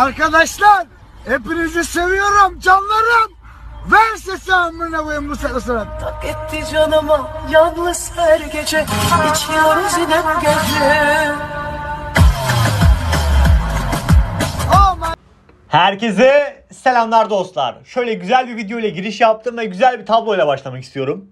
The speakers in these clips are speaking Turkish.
Arkadaşlar hepinizi seviyorum canlarım. Ver sesi amına koyayım bu sırasına. Tak etti canıma yalnız her gece içiyoruz inem gece. Oh Herkese selamlar dostlar. Şöyle güzel bir video ile giriş yaptım ve güzel bir tablo ile başlamak istiyorum.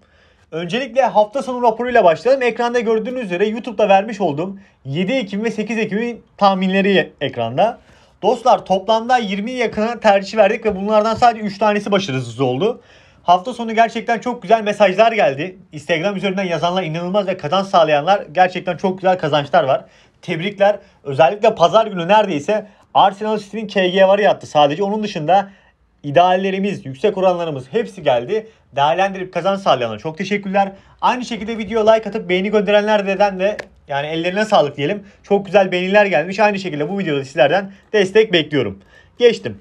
Öncelikle hafta sonu raporuyla başladım. Ekranda gördüğünüz üzere YouTube'da vermiş olduğum 7 Ekim ve 8 Ekim'in tahminleri ekranda. Dostlar toplamda 20 yakına tercih verdik ve bunlardan sadece 3 tanesi başarısız oldu. Hafta sonu gerçekten çok güzel mesajlar geldi. Instagram üzerinden yazanlar inanılmaz ve kazanç sağlayanlar gerçekten çok güzel kazançlar var. Tebrikler. Özellikle pazar günü neredeyse Arsenal City'nin KG varı yattı sadece. Onun dışında ideallerimiz, yüksek oranlarımız hepsi geldi. Değerlendirip kazan sağlayana çok teşekkürler. Aynı şekilde video like atıp beğeni gönderenler deden de yani ellerine sağlık diyelim. Çok güzel beğeniler gelmiş. Aynı şekilde bu videoda sizlerden destek bekliyorum. Geçtim.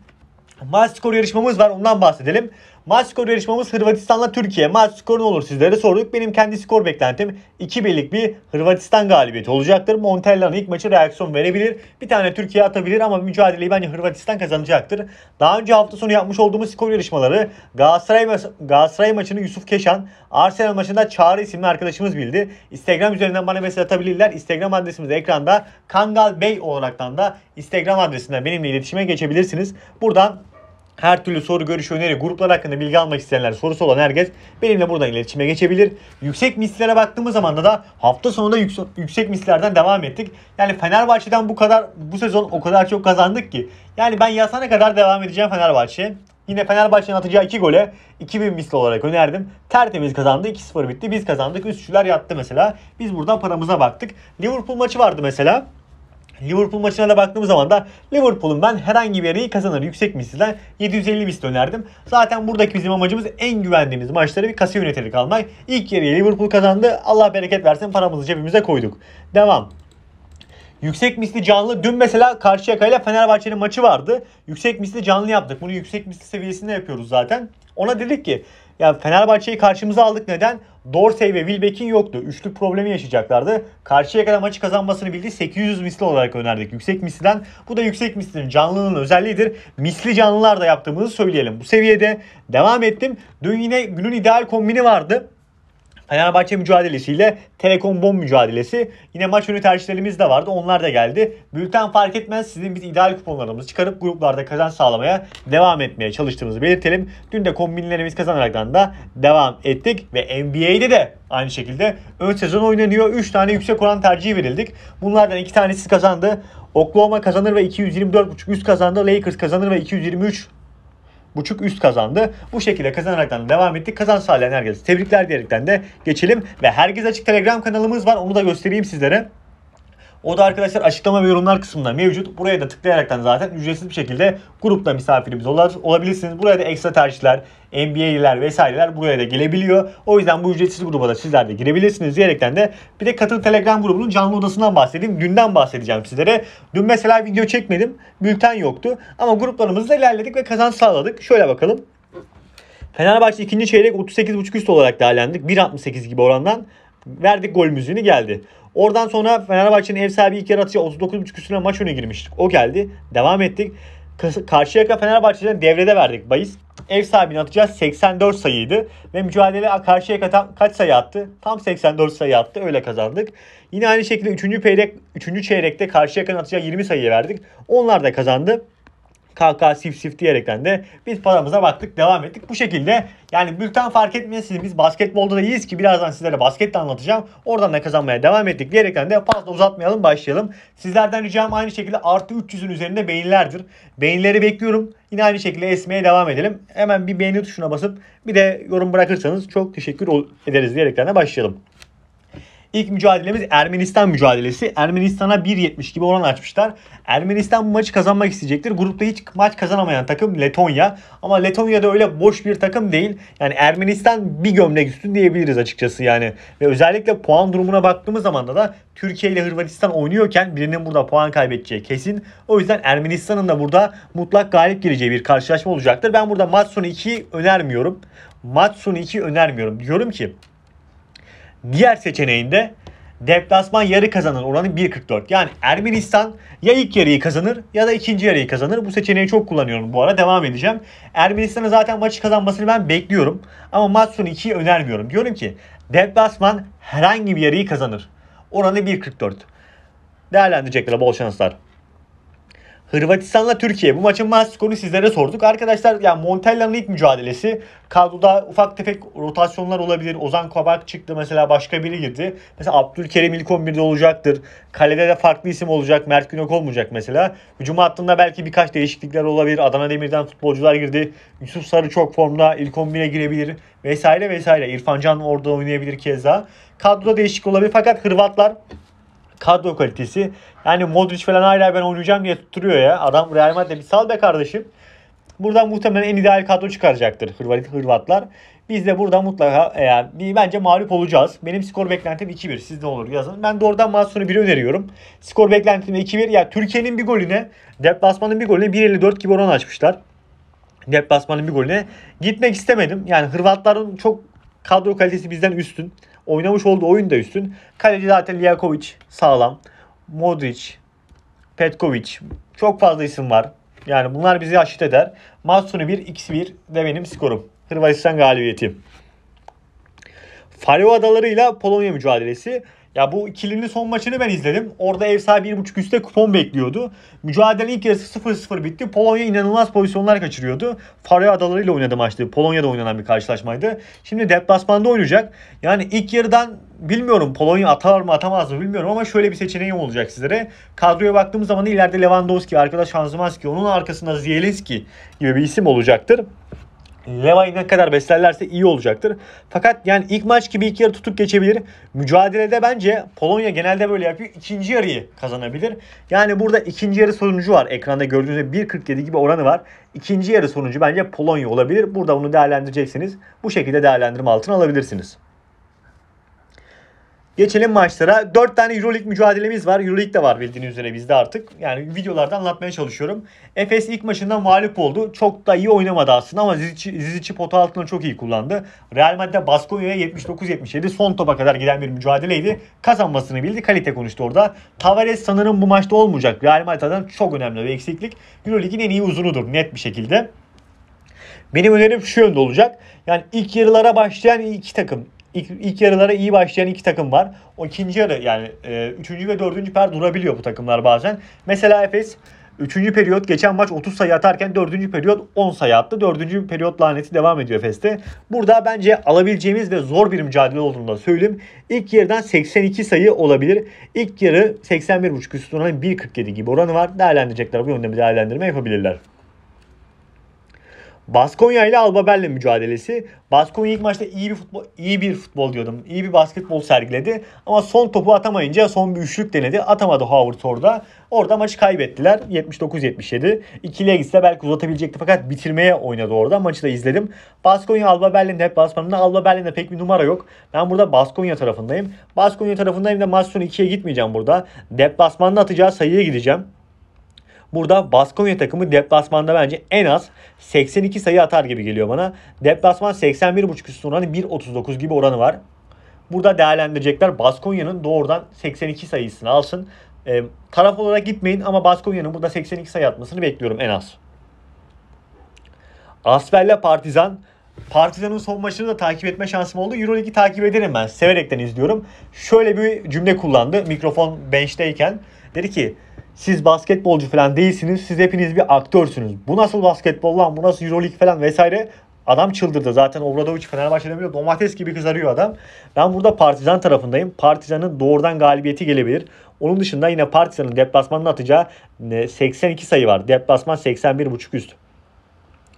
Maç skoru yarışmamız var ondan bahsedelim. Maç skoru yarışmamız Hırvatistan'la Türkiye. Maç skoru ne olur sizlere sorduk. Benim kendi skor beklentim 2-1'lik bir Hırvatistan galibiyeti olacaktır. Montella'nın ilk maçı reaksiyon verebilir. Bir tane Türkiye atabilir ama mücadeleyi bence Hırvatistan kazanacaktır. Daha önce hafta sonu yapmış olduğumuz skor yarışmaları Galatasaray, ma Galatasaray maçını Yusuf Keşan, Arsenal maçında Çağrı isimli arkadaşımız bildi. Instagram üzerinden bana mesaj atabilirler. Instagram adresimiz ekranda. Kangal Bey olaraktan da Instagram adresinden benimle iletişime geçebilirsiniz. Buradan her türlü soru, görüş, öneri, gruplar hakkında bilgi almak isteyenler, sorusu olan herkes benimle buradan iletişime geçebilir. Yüksek mislere baktığımız zaman da hafta sonunda yüksek, yüksek mislerden devam ettik. Yani Fenerbahçe'den bu kadar bu sezon o kadar çok kazandık ki. Yani ben yasana kadar devam edeceğim Fenerbahçe. Yine Fenerbahçe'nin atacağı iki gole 2000 misli olarak önerdim. Tertemiz kazandı. 2-0 bitti. Biz kazandık. Üstçüler yattı mesela. Biz buradan paramıza baktık. Liverpool maçı vardı mesela. Liverpool maçına da baktığımız zaman da Liverpool'un ben herhangi bir yeri kazanır. Yüksek mislinden 750 misli önerdim. Zaten buradaki bizim amacımız en güvendiğimiz maçları bir kasa yöneterek almak. İlk yeri Liverpool kazandı. Allah bereket versin paramızı cebimize koyduk. Devam. Yüksek misli canlı dün mesela Karşıyaka ile Fenerbahçe'nin maçı vardı. Yüksek misli canlı yaptık. Bunu yüksek misli seviyesinde yapıyoruz zaten. Ona dedik ki ya Fenerbahçe'yi karşımıza aldık neden? Dorsey ve Wilbeck'in yoktu. Üçlü problemi yaşayacaklardı. Karşıya kadar maçı kazanmasını bildi. 800 misli olarak önerdik. Yüksek misliden. Bu da yüksek mislinin canlılığının özelliğidir. Misli canlılar da yaptığımızı söyleyelim. Bu seviyede devam ettim. Dün yine günün ideal kombini vardı. Fenerbahçe mücadelesiyle Telekom Bon mücadelesi. Yine maç önü tercihlerimiz de vardı. Onlar da geldi. Bülten fark etmez. Sizin biz ideal kuponlarımızı çıkarıp gruplarda kazan sağlamaya devam etmeye çalıştığımızı belirtelim. Dün de kombinlerimiz kazanaraktan da devam ettik. Ve NBA'de de aynı şekilde ön sezon oynanıyor. 3 tane yüksek oran tercihi verildik. Bunlardan 2 tanesi kazandı. Oklahoma kazanır ve 224.5 üst kazandı. Lakers kazanır ve 223 buçuk üst kazandı. Bu şekilde kazanaraktan devam ettik. Kazan sağlayan herkese tebrikler diyerekten de geçelim. Ve herkes açık Telegram kanalımız var. Onu da göstereyim sizlere. O da arkadaşlar açıklama ve yorumlar kısmında mevcut. Buraya da tıklayaraktan zaten ücretsiz bir şekilde grupta misafirimiz olabilirsiniz. Buraya da ekstra tercihler, NBA'liler vesaireler buraya da gelebiliyor. O yüzden bu ücretsiz gruba da sizler de girebilirsiniz diyerekten de bir de katıl Telegram grubunun canlı odasından bahsedeyim. Dünden bahsedeceğim sizlere. Dün mesela video çekmedim. Bülten yoktu. Ama gruplarımızda ilerledik ve kazan sağladık. Şöyle bakalım. Fenerbahçe ikinci çeyrek 38.5 üst olarak değerlendik. 1.68 gibi orandan. Verdik gol müziğini geldi. Oradan sonra Fenerbahçe'nin ev sahibi ilk yarı atışı 39.5 üstüne maç öne girmiştik. O geldi. Devam ettik. Karşıyaka Fenerbahçe'den devrede verdik Bayis Ev sahibini atacağız 84 sayıydı. Ve mücadele Karşıyaka tam kaç sayı attı? Tam 84 sayı attı. Öyle kazandık. Yine aynı şekilde 3. Peyrek, 3. çeyrekte Karşıyaka'nın atacağı 20 sayıyı verdik. Onlar da kazandı. KK sif sif diyerekten de biz paramıza baktık devam ettik. Bu şekilde yani bülten fark etmesin biz basketbolda da iyiyiz ki birazdan sizlere basketle anlatacağım. Oradan da kazanmaya devam ettik diyerekten de fazla uzatmayalım başlayalım. Sizlerden ricam aynı şekilde artı 300'ün üzerinde beğenilerdir. Beğenileri bekliyorum. Yine aynı şekilde esmeye devam edelim. Hemen bir beğeni tuşuna basıp bir de yorum bırakırsanız çok teşekkür ederiz diyerekten de başlayalım. İlk mücadelemiz Ermenistan mücadelesi. Ermenistan'a 1.70 gibi oran açmışlar. Ermenistan bu maçı kazanmak isteyecektir. Grupta hiç maç kazanamayan takım Letonya. Ama Letonya da öyle boş bir takım değil. Yani Ermenistan bir gömlek üstün diyebiliriz açıkçası yani. Ve özellikle puan durumuna baktığımız zaman da Türkiye ile Hırvatistan oynuyorken birinin burada puan kaybedeceği kesin. O yüzden Ermenistan'ın da burada mutlak galip geleceği bir karşılaşma olacaktır. Ben burada maç sonu 2 önermiyorum. Maç sonu 2 önermiyorum. Diyorum ki Diğer seçeneğinde deplasman yarı kazanan oranı 1.44. Yani Ermenistan ya ilk yarıyı kazanır ya da ikinci yarıyı kazanır. Bu seçeneği çok kullanıyorum bu ara devam edeceğim. Ermenistan'ın zaten maçı kazanmasını ben bekliyorum. Ama maç sonu 2'yi önermiyorum. Diyorum ki deplasman herhangi bir yarıyı kazanır. Oranı 1.44. Değerlendirecekler bol şanslar. Hırvatistan'la Türkiye. Bu maçın maç skorunu sizlere sorduk. Arkadaşlar yani Montella'nın ilk mücadelesi. Kadroda ufak tefek rotasyonlar olabilir. Ozan Kabak çıktı mesela başka biri girdi. Mesela Abdülkerim ilk 11'de olacaktır. Kalede de farklı isim olacak. Mert Günok olmayacak mesela. Hücum hattında belki birkaç değişiklikler olabilir. Adana Demir'den futbolcular girdi. Yusuf Sarı çok formda ilk 11'e girebilir vesaire vesaire. İrfan Can orada oynayabilir keza. Kadroda değişik olabilir fakat Hırvatlar kadro kalitesi. Yani Modric falan hala ben oynayacağım diye tutturuyor ya. Adam Real Madrid'e bir sal be kardeşim. Buradan muhtemelen en ideal kadro çıkaracaktır Hırvat, Hırvatlar. Biz de burada mutlaka e, yani bir, bence mağlup olacağız. Benim skor beklentim 2-1. Siz ne olur yazın. Ben doğrudan Mahsun'u 1 öneriyorum. Skor beklentim 2-1. Ya yani Türkiye'nin bir golüne, deplasmanın bir golüne 1.54 gibi oran açmışlar. Deplasmanın bir golüne. Gitmek istemedim. Yani Hırvatların çok kadro kalitesi bizden üstün. Oynamış olduğu oyun da üstün. Kaleci zaten Lijakovic sağlam. Modric, Petkovic. Çok fazla isim var. Yani bunlar bizi aşit eder. Maç sonu 1-2-1 de benim skorum. Hırvatistan galibiyeti. Faroe Adaları'yla Polonya mücadelesi. Ya bu ikilinin son maçını ben izledim. Orada ev sahibi 1.5 üstte kupon bekliyordu. Mücadele ilk yarısı 0-0 bitti. Polonya inanılmaz pozisyonlar kaçırıyordu. Faroe Adaları'yla oynadı maçtı. Polonya'da oynanan bir karşılaşmaydı. Şimdi deplasmanda oynayacak. Yani ilk yarıdan bilmiyorum Polonya atar mı atamaz mı bilmiyorum ama şöyle bir seçeneğim olacak sizlere. Kadroya baktığımız zaman ileride Lewandowski, arkadaş Hanzimanski, onun arkasında Zielinski gibi bir isim olacaktır. Leva'yı ne kadar beslerlerse iyi olacaktır. Fakat yani ilk maç gibi ilk yarı tutup geçebilir. Mücadelede bence Polonya genelde böyle yapıyor. İkinci yarıyı kazanabilir. Yani burada ikinci yarı sonucu var. Ekranda gördüğünüz 1.47 gibi oranı var. İkinci yarı sonucu bence Polonya olabilir. Burada bunu değerlendireceksiniz. Bu şekilde değerlendirme altına alabilirsiniz. Geçelim maçlara. 4 tane Euroleague mücadelemiz var. Euroleague de var bildiğiniz üzere bizde artık. Yani videolarda anlatmaya çalışıyorum. Efes ilk maçında mağlup oldu. Çok da iyi oynamadı aslında ama Zizic'i, Zizic'i pota altında çok iyi kullandı. Real Madrid Baskonya'ya 79-77 son topa kadar giden bir mücadeleydi. Kazanmasını bildi. Kalite konuştu orada. Tavares sanırım bu maçta olmayacak. Real Madrid'den çok önemli bir eksiklik. Euroleague'in en iyi uzunudur net bir şekilde. Benim önerim şu yönde olacak. Yani ilk yarılara başlayan iki takım İlk, ilk yarılara iyi başlayan iki takım var. O ikinci yarı yani e, üçüncü ve dördüncü per durabiliyor bu takımlar bazen. Mesela Efes üçüncü periyot geçen maç 30 sayı atarken dördüncü periyot 10 sayı attı. Dördüncü periyot laneti devam ediyor Efes'te. Burada bence alabileceğimiz ve zor bir mücadele olduğunu da söyleyeyim. İlk yarıdan 82 sayı olabilir. İlk yarı 81.5 üstüne 1.47 gibi oranı var. Değerlendirecekler bu yönde bir değerlendirme yapabilirler. Baskonya ile Alba Berlin mücadelesi. Baskonya ilk maçta iyi bir futbol iyi bir futbol diyordum. İyi bir basketbol sergiledi ama son topu atamayınca son bir üçlük denedi. Atamadı Howard orada. Orada maçı kaybettiler 79-77. İkiliye gitse belki uzatabilecekti fakat bitirmeye oynadı orada. Maçı da izledim. Baskonya Alba Berlin'de hep basmanında Alba Berlin'de pek bir numara yok. Ben burada Baskonya tarafındayım. Baskonya tarafındayım da maç sonu 2'ye gitmeyeceğim burada. Dep Deplasmanda atacağı sayıya gideceğim. Burada Baskonya takımı deplasmanda bence en az 82 sayı atar gibi geliyor bana. Deplasman 81.5 üstü oranı 1.39 gibi oranı var. Burada değerlendirecekler Baskonya'nın doğrudan 82 sayısını alsın. E, taraf olarak gitmeyin ama Baskonya'nın burada 82 sayı atmasını bekliyorum en az. Asfer'le Partizan. Partizan'ın son maçını da takip etme şansım oldu. Euroleague'i takip ederim ben. Severekten izliyorum. Şöyle bir cümle kullandı mikrofon bench'teyken. Dedi ki siz basketbolcu falan değilsiniz. Siz hepiniz bir aktörsünüz. Bu nasıl basketbol lan? Bu nasıl Euroleague falan vesaire? Adam çıldırdı. Zaten Obradovic Fenerbahçe'de biliyor. Domates gibi kızarıyor adam. Ben burada Partizan tarafındayım. Partizan'ın doğrudan galibiyeti gelebilir. Onun dışında yine Partizan'ın deplasmanına atacağı 82 e, sayı var. Deplasman 81.5 üst.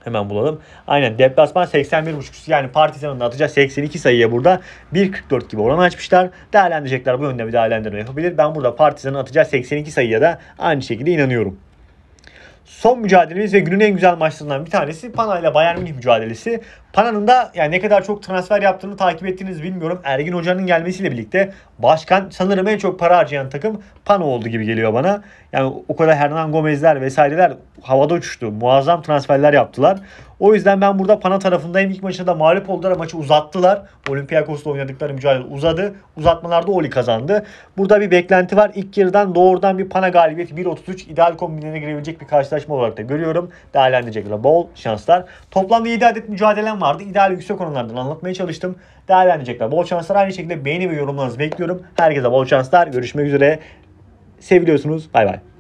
Hemen bulalım. Aynen deplasman 81.5 yani Partizan'ın atacağı 82 sayıya burada 1.44 gibi oran açmışlar. Değerlendirecekler bu yönde bir değerlendirme yapabilir. Ben burada Partizan'ın atacağı 82 sayıya da aynı şekilde inanıyorum. Son mücadelemiz ve günün en güzel maçlarından bir tanesi Pana ile Bayern Münih mücadelesi. Pana'nın da yani ne kadar çok transfer yaptığını takip ettiğiniz bilmiyorum. Ergin Hoca'nın gelmesiyle birlikte başkan sanırım en çok para harcayan takım Pana oldu gibi geliyor bana. Yani o kadar Hernan Gomez'ler vesaireler havada uçuştu. Muazzam transferler yaptılar. O yüzden ben burada Pana tarafındayım. İlk maçta da mağlup oldular. Maçı uzattılar. Olympiakos'la oynadıkları mücadele uzadı. Uzatmalarda Oli kazandı. Burada bir beklenti var. İlk yarıdan doğrudan bir Pana galibiyeti 1.33 ideal kombinine girebilecek bir karşılaşma olarak da görüyorum. Değerlendirecekler. Bol şanslar. Toplamda 7 adet mücadelem var vardı. ideal yüksek oranlardan anlatmaya çalıştım. Değerlendirecekler. Bol şanslar aynı şekilde beğeni ve yorumlarınızı bekliyorum. Herkese bol şanslar. Görüşmek üzere. Seviliyorsunuz. Bay bay.